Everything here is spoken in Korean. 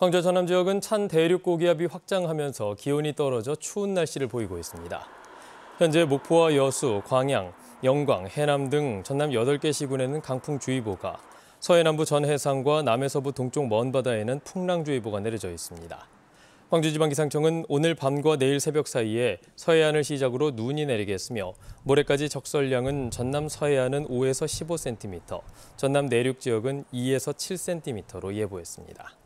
황주 전남 지역은 찬 대륙 고기압이 확장하면서 기온이 떨어져 추운 날씨를 보이고 있습니다. 현재 목포와 여수, 광양, 영광, 해남 등 전남 8개 시군에는 강풍주의보가, 서해남부 전 해상과 남해서부 동쪽 먼 바다에는 풍랑주의보가 내려져 있습니다. 광주지방기상청은 오늘 밤과 내일 새벽 사이에 서해안을 시작으로 눈이 내리겠으며 모레까지 적설량은 전남 서해안은 5에서 15cm, 전남 내륙 지역은 2에서 7cm로 예보했습니다.